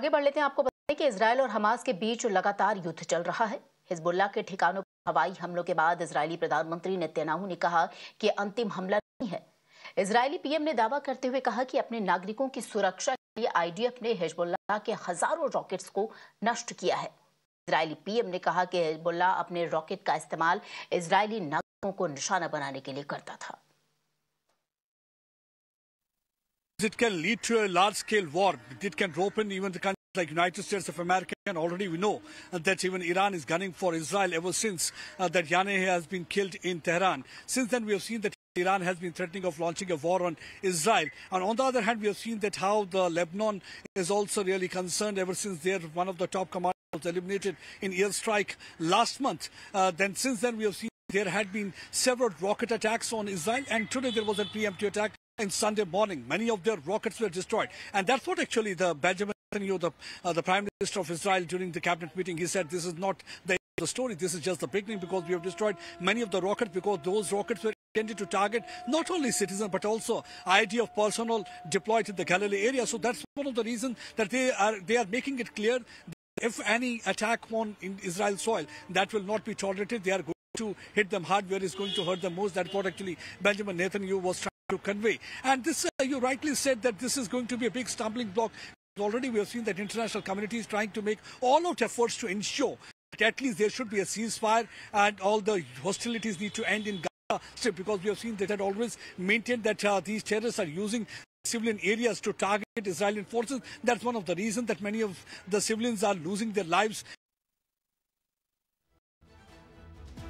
आगे बढ़ लेते हैं आपको बताएं कि इसराइल और हमास के बीच लगातार युद्ध चल रहा है हिजबुल्ला के ठिकानों पर हवाई हमलों के बाद इसराइली प्रधानमंत्री नेतन्याहू ने कहा कि अंतिम हमला नहीं है इसराइली पीएम ने दावा करते हुए कहा कि अपने नागरिकों की सुरक्षा के लिए आईडीएफ ने हिजबुल्ला के हजारों रॉकेट्स को नष्ट किया है इसराइली पीएम ने कहा कि हिजबुल्ला अपने रॉकेट का इस्तेमाल इसराइली नागरिकों को निशाना बनाने के लिए करता था It can lead to a large-scale war. It can open even the countries like United States of America, and already we know that even Iran is gunning for Israel ever since uh, that Yaneh has been killed in Tehran. Since then, we have seen that Iran has been threatening of launching a war on Israel. And on the other hand, we have seen that how the Lebanon is also really concerned ever since they're one of the top commanders was eliminated in airstrike last month. Uh, then since then, we have seen there had been several rocket attacks on Israel, and today there was a preemptive attack in Sunday morning. Many of their rockets were destroyed. And that's what actually the Benjamin Netanyahu, the, uh, the Prime Minister of Israel, during the cabinet meeting, he said this is not the the story. This is just the beginning because we have destroyed many of the rockets because those rockets were intended to target not only citizens but also idea of personnel deployed in the Galilee area. So that's one of the reasons that they are they are making it clear that if any attack on Israel soil, that will not be tolerated. They are going to hit them hard where it's going to hurt them most. That's what actually Benjamin Netanyahu was trying to convey. And this, uh, you rightly said that this is going to be a big stumbling block. Already we have seen that international community is trying to make all out efforts to ensure that at least there should be a ceasefire and all the hostilities need to end in Gaza strip because we have seen that had always maintained that uh, these terrorists are using civilian areas to target Israeli forces. That's one of the reasons that many of the civilians are losing their lives